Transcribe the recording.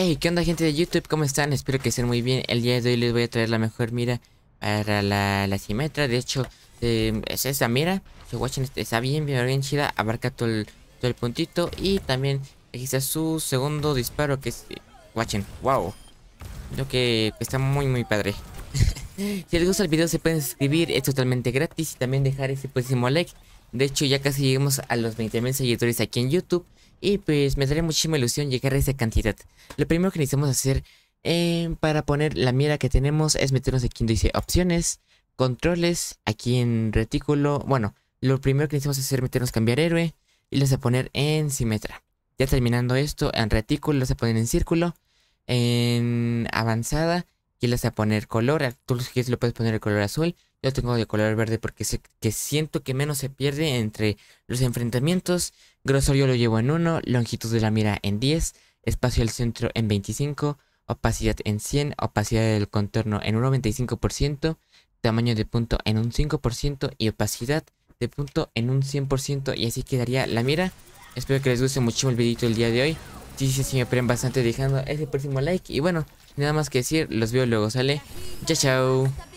Hey, ¿qué onda gente de YouTube? ¿Cómo están? Espero que estén muy bien. El día de hoy les voy a traer la mejor mira para la, la simetra. De hecho, em, es esa mira. está bien, bien, chida. Abarca todo el, puntito. Y también aquí está su segundo disparo que es... Watchen, wow. Lo que está muy, muy padre. si les gusta el video se pueden suscribir. Es totalmente gratis. Y también dejar ese próximo like. De hecho, ya casi llegamos a los 20.000 seguidores aquí en YouTube. Y pues me daría muchísima ilusión llegar a esa cantidad. Lo primero que necesitamos hacer em, para poner la mira que tenemos es meternos aquí donde dice opciones, controles, aquí en retículo. Bueno, lo primero que necesitamos hacer es meternos cambiar héroe y las a poner en simetra. Ya terminando esto, en retículo las a poner en círculo, en avanzada y les a poner color. Tú que quieres lo puedes poner el color azul yo tengo de color verde porque sé que siento que menos se pierde entre los enfrentamientos. Grosor yo lo llevo en 1, longitud de la mira en 10, espacio del centro en 25, opacidad en 100, opacidad del contorno en un 95%, tamaño de punto en un 5% y opacidad de punto en un 100% y así quedaría la mira. Espero que les guste muchísimo el videito del día de hoy. Si sí, sí, me apoyan bastante dejando ese próximo like y bueno, nada más que decir, los veo luego, ¿sale? Chao, chao.